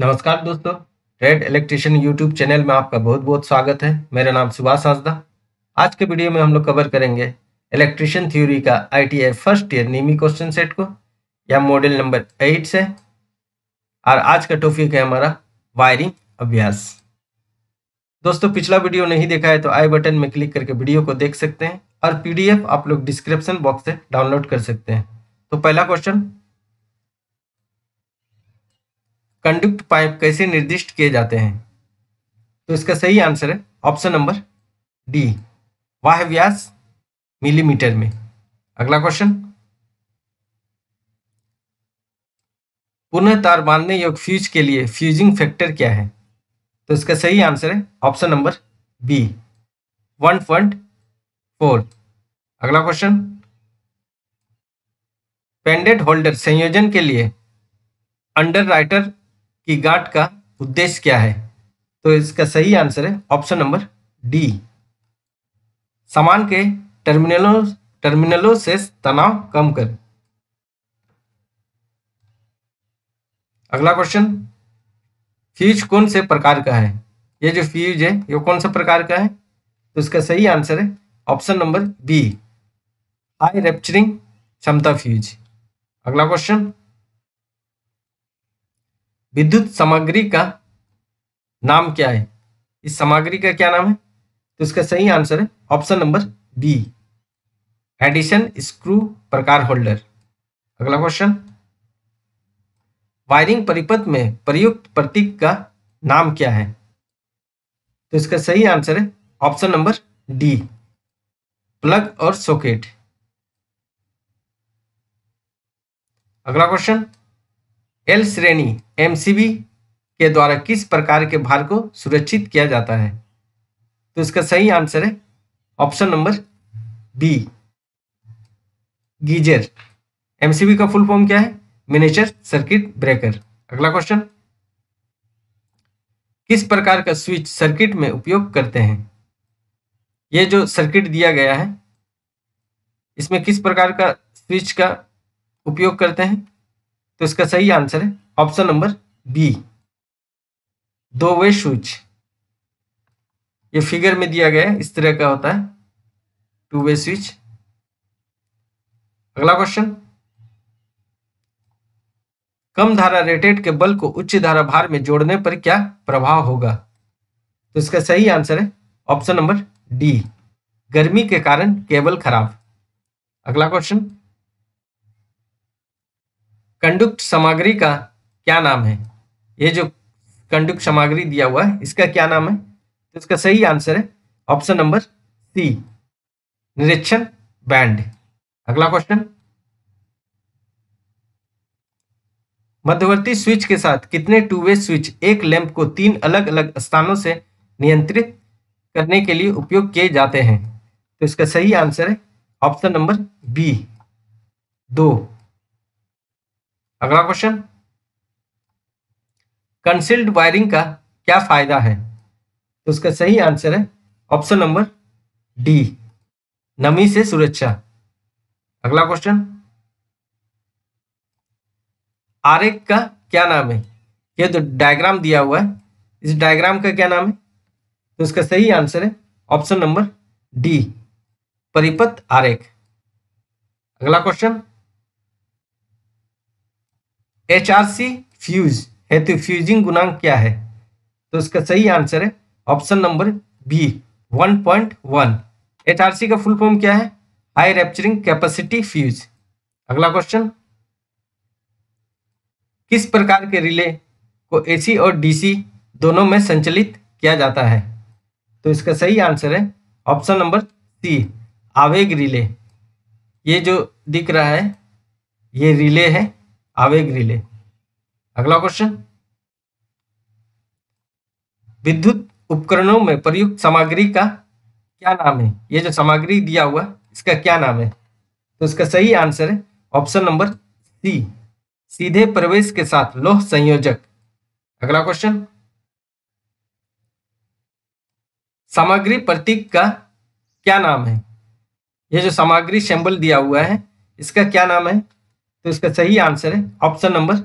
नमस्कार दोस्तों trade electrician YouTube channel में आपका बहुत बहुत स्वागत है मेरा नाम सुभाष हाजदा आज के वीडियो में हम लोग कवर करेंगे इलेक्ट्रिशियन थ्योरी का ITI first year NIMI question set को या मॉडल नंबर एट से और आज का टॉपिक है हमारा वायरिंग अभ्यास दोस्तों पिछला वीडियो नहीं देखा है तो आई बटन में क्लिक करके वीडियो को देख सकते हैं और पी आप लोग डिस्क्रिप्शन बॉक्स से डाउनलोड कर सकते हैं तो पहला क्वेश्चन कंडक्ट पाइप कैसे निर्दिष्ट किए जाते हैं तो इसका सही आंसर है ऑप्शन नंबर डी वाह व्यास मिलीमीटर में अगला क्वेश्चन पुनः तार बांधने योग फ्यूज के लिए फ्यूजिंग फैक्टर क्या है तो इसका सही आंसर है option number B one point four अगला क्वेश्चन पेंडेट होल्डर संयोजन के लिए अंडर राइटर कि गाट का उद्देश्य क्या है तो इसका सही आंसर है ऑप्शन नंबर डी सामान के टर्मिनलों टर्मिनलों से तनाव कम कर अगला क्वेश्चन फ्यूज कौन से प्रकार का है ये जो फ्यूज है ये कौन सा प्रकार का है तो इसका सही आंसर है option number B high rupturing क्षमता फ्यूज अगला क्वेश्चन विद्युत सामग्री का नाम क्या है इस सामग्री का क्या नाम है तो इसका सही आंसर है option number B Edison screw प्रकार होल्डर अगला क्वेश्चन वायरिंग परिपथ में प्रयुक्त प्रतीक का नाम क्या है तो इसका सही आंसर है ऑप्शन नंबर डी प्लग और सॉकेट अगला क्वेश्चन एल श्रेणी एमसीबी के द्वारा किस प्रकार के भार को सुरक्षित किया जाता है तो इसका सही आंसर है option number B geyser MCB का फुल फॉर्म क्या है मिनेचर सर्किट ब्रेकर अगला क्वेश्चन किस प्रकार का स्विच सर्किट में उपयोग करते हैं यह जो सर्किट दिया गया है इसमें किस प्रकार का स्विच का उपयोग करते हैं तो इसका सही आंसर है ऑप्शन नंबर बी दो वे स्विच ये फिगर में दिया गया है इस तरह का होता है टू वे स्विच अगला क्वेश्चन कम धारा रेटेड के बल को उच्च धारा भार में जोड़ने पर क्या प्रभाव होगा तो इसका सही आंसर है ऑप्शन नंबर डी गर्मी के कारण केबल खराब अगला क्वेश्चन कंडुक्ट सामग्री का क्या नाम है ये जो कंडुक्ट सामग्री दिया हुआ है इसका क्या नाम है तो इसका सही आंसर है ऑप्शन नंबर सी निरीक्षण बैंड अगला क्वेश्चन मध्यवर्ती स्विच के साथ कितने टू वे स्विच एक लैंप को तीन अलग अलग स्थानों से नियंत्रित करने के लिए उपयोग किए जाते हैं तो इसका सही आंसर है ऑप्शन नंबर बी दो अगला क्वेश्चन कंसिल्ड वायरिंग का क्या फायदा है तो उसका सही आंसर है ऑप्शन नंबर डी नमी से सुरक्षा अगला क्वेश्चन आरेख का क्या नाम है यह तो डायग्राम दिया हुआ है इस डायग्राम का क्या नाम है तो उसका सही आंसर है ऑप्शन नंबर डी परिपथ आरेख अगला question H R C fuse है तो फ्यूजिंग गुणांक क्या है तो इसका सही आंसर है ऑप्शन नंबर बी 1.1 पॉइंट का फुल फॉर्म क्या है हाई रैप्चरिंग कैपेसिटी फ्यूज अगला क्वेश्चन किस प्रकार के रिले को एसी और डीसी दोनों में संचालित किया जाता है तो इसका सही आंसर है ऑप्शन नंबर सी आवेग रिले ये जो दिख रहा है ये रिले है आवेग रिले अगला क्वेश्चन विद्युत उपकरणों में प्रयुक्त सामग्री का क्या नाम है ये जो सामग्री दिया हुआ इसका क्या नाम है तो इसका सही आंसर है ऑप्शन नंबर सी सीधे प्रवेश के साथ लोह संयोजक अगला क्वेश्चन सामग्री प्रतीक का क्या नाम है यह जो सामग्री सैंबल दिया हुआ है इसका क्या नाम है तो इसका सही आंसर है ऑप्शन नंबर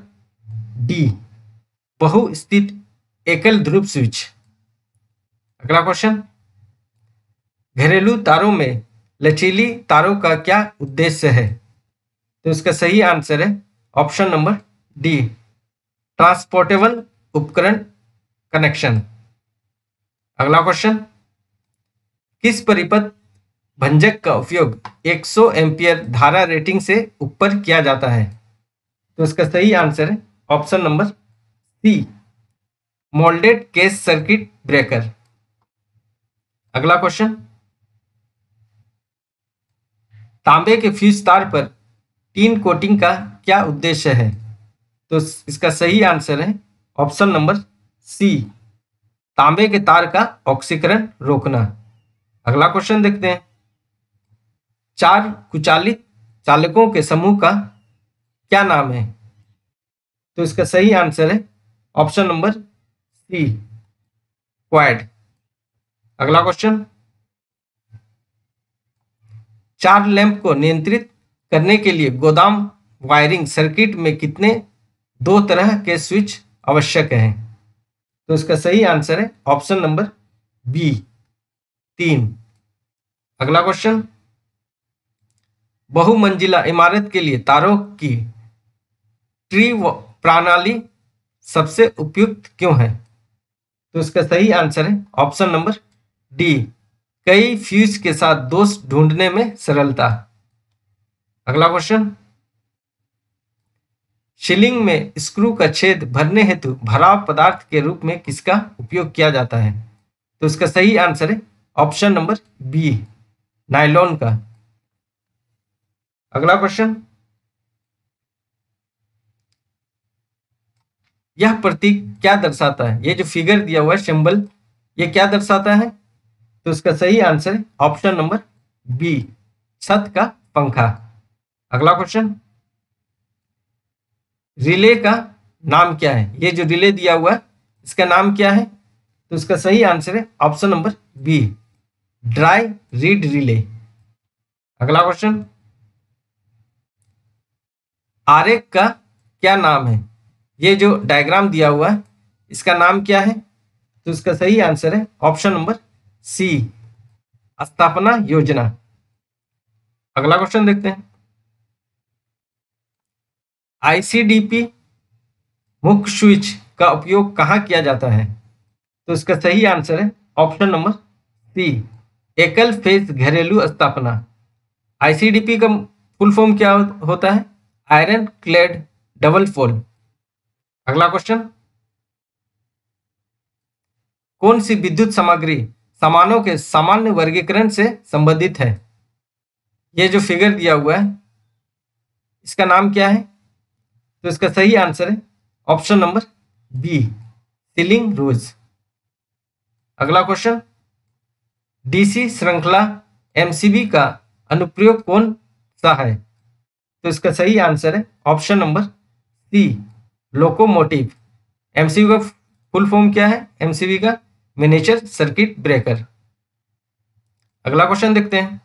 डी बहु स्थित एकल ध्रुव स्विच अगला क्वेश्चन घरेलू तारों में लचीली तारों का क्या उद्देश्य है तो इसका सही आंसर है ऑप्शन नंबर डी ट्रांसपोर्टेबल उपकरण कनेक्शन अगला क्वेश्चन किस परिपथ भंजक का उपयोग 100 एम्पियर धारा रेटिंग से ऊपर किया जाता है तो इसका सही आंसर है option number C moulded case circuit breaker अगला क्वेश्चन तांबे के फ्यूज तार पर टीन कोटिंग का क्या उद्देश्य है तो इसका सही आंसर है ऑप्शन नंबर सी तांबे के तार का ऑक्सीकरण रोकना अगला क्वेश्चन देखते हैं चार कुचालित चालकों के समूह का क्या नाम है तो इसका सही आंसर है ऑप्शन नंबर सी क्वाड अगला क्वेश्चन चार लैंप को नियंत्रित करने के लिए गोदाम वायरिंग सर्किट में कितने दो तरह के स्विच आवश्यक हैं तो इसका सही आंसर है ऑप्शन नंबर बी तीन अगला क्वेश्चन बहुमंजिला इमारत के लिए तारों की ट्री प्रणाली सबसे उपयुक्त क्यों है तो इसका सही आंसर है ऑप्शन नंबर डी कई फ्यूज के साथ दोष ढूंढने में सरलता अगला क्वेश्चन शिलिंग में स्क्रू का छेद भरने हेतु भराव पदार्थ के रूप में किसका उपयोग किया जाता है तो इसका सही आंसर है ऑप्शन नंबर बी नाइलॉन का अगला क्वेश्चन यह प्रतीक क्या दर्शाता है यह जो फिगर दिया हुआ है सिंबल यह क्या दर्शाता है तो इसका सही आंसर ऑप्शन नंबर बी छत का पंखा अगला क्वेश्चन रिले का नाम क्या है यह जो रिले दिया हुआ है इसका नाम क्या है तो इसका सही आंसर है option number B dry reed relay अगला क्वेश्चन आरेख का क्या नाम है ये जो डायग्राम दिया हुआ है इसका नाम क्या है तो इसका सही आंसर है ऑप्शन नंबर सी स्थापना योजना अगला क्वेश्चन देखते हैं आईसीडीपी मुख्य स्विच का उपयोग कहां किया जाता है तो इसका सही आंसर है ऑप्शन नंबर सी एकल फेस घरेलू स्थापना आईसीडीपी का फुल फॉर्म क्या होता है आयरन क्लेड डबल फोल अगला क्वेश्चन कौन सी विद्युत सामग्री सामानों के सामान्य वर्गीकरण से संबंधित है यह जो फिगर दिया हुआ है इसका नाम क्या है तो इसका सही आंसर है option number B ceiling rose अगला क्वेश्चन डीसी श्रृंखला एमसीबी का अनुप्रयोग कौन सा है तो इसका सही आंसर है option number C locomotive MCB का फुल फॉर्म क्या है एमसीबी का मिनेचर सर्किट ब्रेकर अगला क्वेश्चन देखते हैं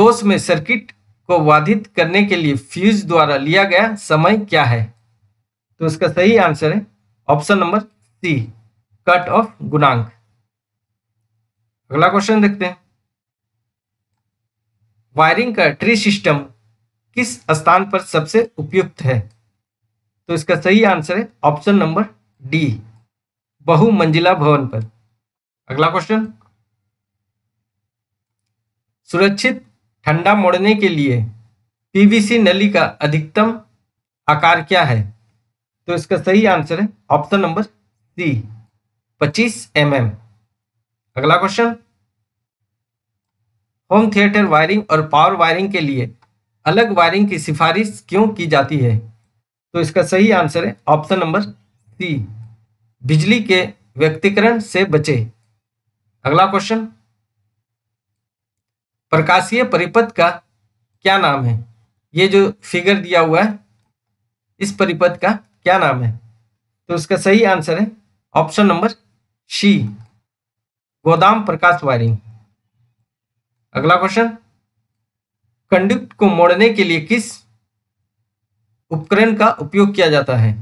दोष में सर्किट को बाधित करने के लिए फ्यूज द्वारा लिया गया समय क्या है तो इसका सही आंसर है option number C cut off गुणांक अगला क्वेश्चन देखते हैं वायरिंग का ट्री सिस्टम किस स्थान पर सबसे उपयुक्त है तो इसका सही आंसर है ऑप्शन नंबर डी बहुमंजिला भवन पर अगला क्वेश्चन सुरक्षित ठंडा मोड़ने के लिए पीवीसी नली का अधिकतम आकार क्या है तो इसका सही आंसर है option number C 25 M mm. अगला क्वेश्चन होम थिएटर वायरिंग और पावर वायरिंग के लिए अलग वायरिंग की सिफारिश क्यों की जाती है तो इसका सही आंसर है ऑप्शन नंबर सी बिजली के व्यक्तिकरण से बचे अगला क्वेश्चन प्रकाशीय परिपथ का क्या नाम है ये जो फिगर दिया हुआ है इस परिपथ का क्या नाम है तो इसका सही आंसर है ऑप्शन नंबर सी गोदाम प्रकाश वायरिंग अगला क्वेश्चन कंडक्ट को मोड़ने के लिए किस उपकरण का उपयोग किया जाता है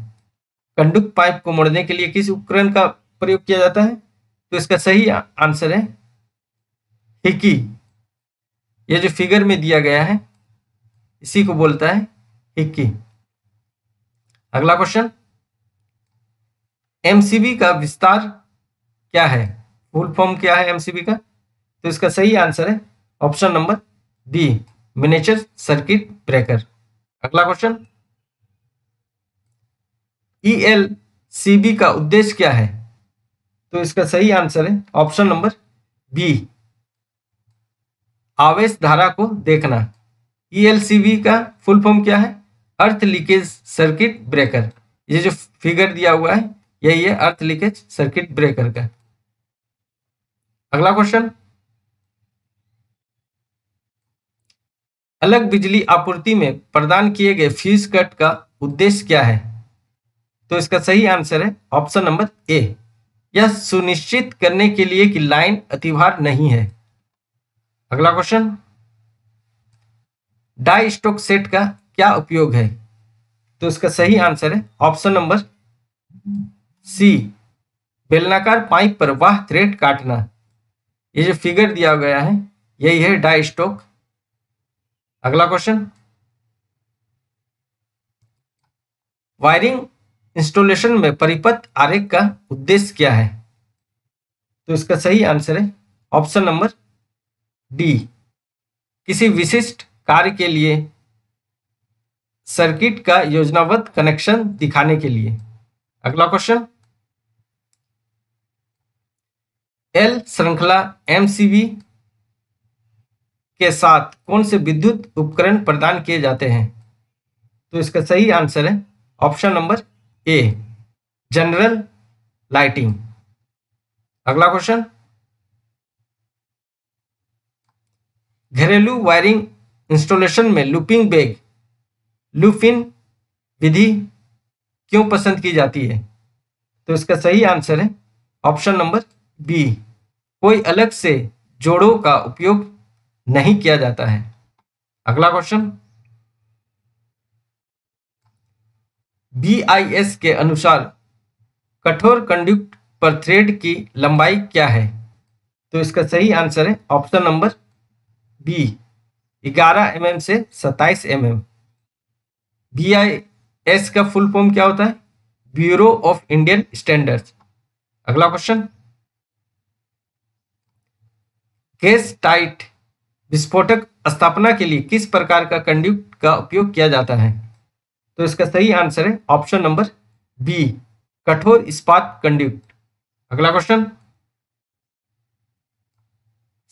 कंडक्ट पाइप को मोड़ने के लिए किस उपकरण का प्रयोग किया जाता है तो इसका सही आंसर है हिकी यह जो फिगर में दिया गया है इसी को बोलता है हिकी अगला क्वेश्चन एमसीबी का विस्तार क्या है फुल फॉर्म क्या है एमसीबी का तो इसका सही आंसर है option number D miniature circuit breaker अगला question E L C B का उद्देश्य क्या है तो इसका सही आंसर है ऑप्शन नंबर बी आवेश धारा को देखना ई e का फुल फॉर्म क्या है अर्थ लीकेज सर्किट ब्रेकर ये जो फिगर दिया हुआ है यही है अर्थ लीकेज सर्किट ब्रेकर का अगला क्वेश्चन अलग बिजली आपूर्ति में प्रदान किए गए फ्यूज कट का उद्देश्य क्या है तो इसका सही आंसर है ऑप्शन नंबर ए यह सुनिश्चित करने के लिए कि लाइन अतिभार नहीं है अगला क्वेश्चन डाई स्टोक सेट का क्या उपयोग है तो इसका सही आंसर है ऑप्शन नंबर सी बेलनाकार पाइप पर वाह थ्रेड काटना ये जो फिगर दिया गया है यही है डाई स्टोक अगला क्वेश्चन वायरिंग इंस्टॉलेशन में परिपथ आरेख का उद्देश्य क्या है तो इसका सही आंसर है ऑप्शन नंबर डी किसी विशिष्ट कार्य के लिए सर्किट का योजनाबद्ध कनेक्शन दिखाने के लिए अगला क्वेश्चन एल श्रृंखला एमसीबी के साथ कौन से विद्युत उपकरण प्रदान किए जाते हैं तो इसका सही आंसर है option number A general lighting अगला क्वेश्चन घरेलू वायरिंग इंस्टॉलेशन में लूपिंग बैग लूफिन विधि क्यों पसंद की जाती है तो इसका सही आंसर है ऑप्शन नंबर बी कोई अलग से जोड़ों का उपयोग नहीं किया जाता है अगला क्वेश्चन बीआईएस के अनुसार कठोर कंडक्ट पर थ्रेड की लंबाई क्या है तो इसका सही आंसर है option number B 11 M mm से 27 M M B I S का फुल फॉर्म क्या होता है ब्यूरो ऑफ इंडियन स्टैंडर्ड्स अगला क्वेश्चन गैस टाइट विस्फोटक स्थापना के लिए किस प्रकार का कंड्यूक्ट का उपयोग किया जाता है तो इसका सही आंसर है ऑप्शन नंबर बी कठोर इस्पात कंड्यूक्ट अगला क्वेश्चन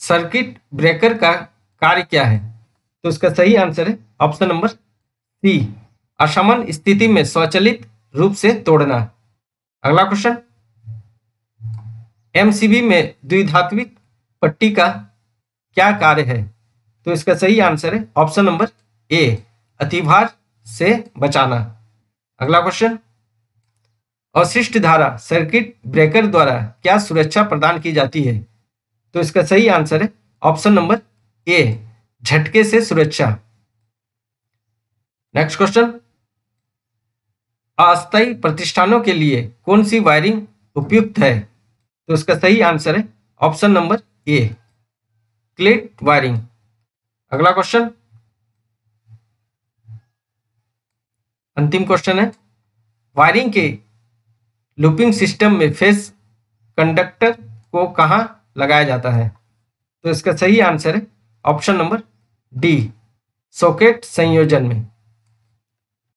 सर्किट ब्रेकर का कार्य क्या है तो इसका सही आंसर है ऑप्शन नंबर सी असमन स्थिति में स्वचलित रूप से तोड़ना अगला क्वेश्चन एमसीबी में द्विधात्विक पट्टी का क्या कार्य है तो इसका सही आंसर है ऑप्शन नंबर ए अतिभार से बचाना अगला क्वेश्चन अशिष्ट धारा सर्किट ब्रेकर द्वारा क्या सुरक्षा प्रदान की जाती है तो इसका सही आंसर है ऑप्शन नंबर ए झटके से सुरक्षा नेक्स्ट क्वेश्चन अस्थायी प्रतिष्ठानों के लिए कौन सी वायरिंग उपयुक्त है तो इसका सही आंसर है option number A cleat wiring अगला क्वेश्चन अंतिम क्वेश्चन है वायरिंग के लूपिंग सिस्टम में फेस कंडक्टर को कहा लगाया जाता है तो इसका सही आंसर है ऑप्शन नंबर डी सॉकेट संयोजन में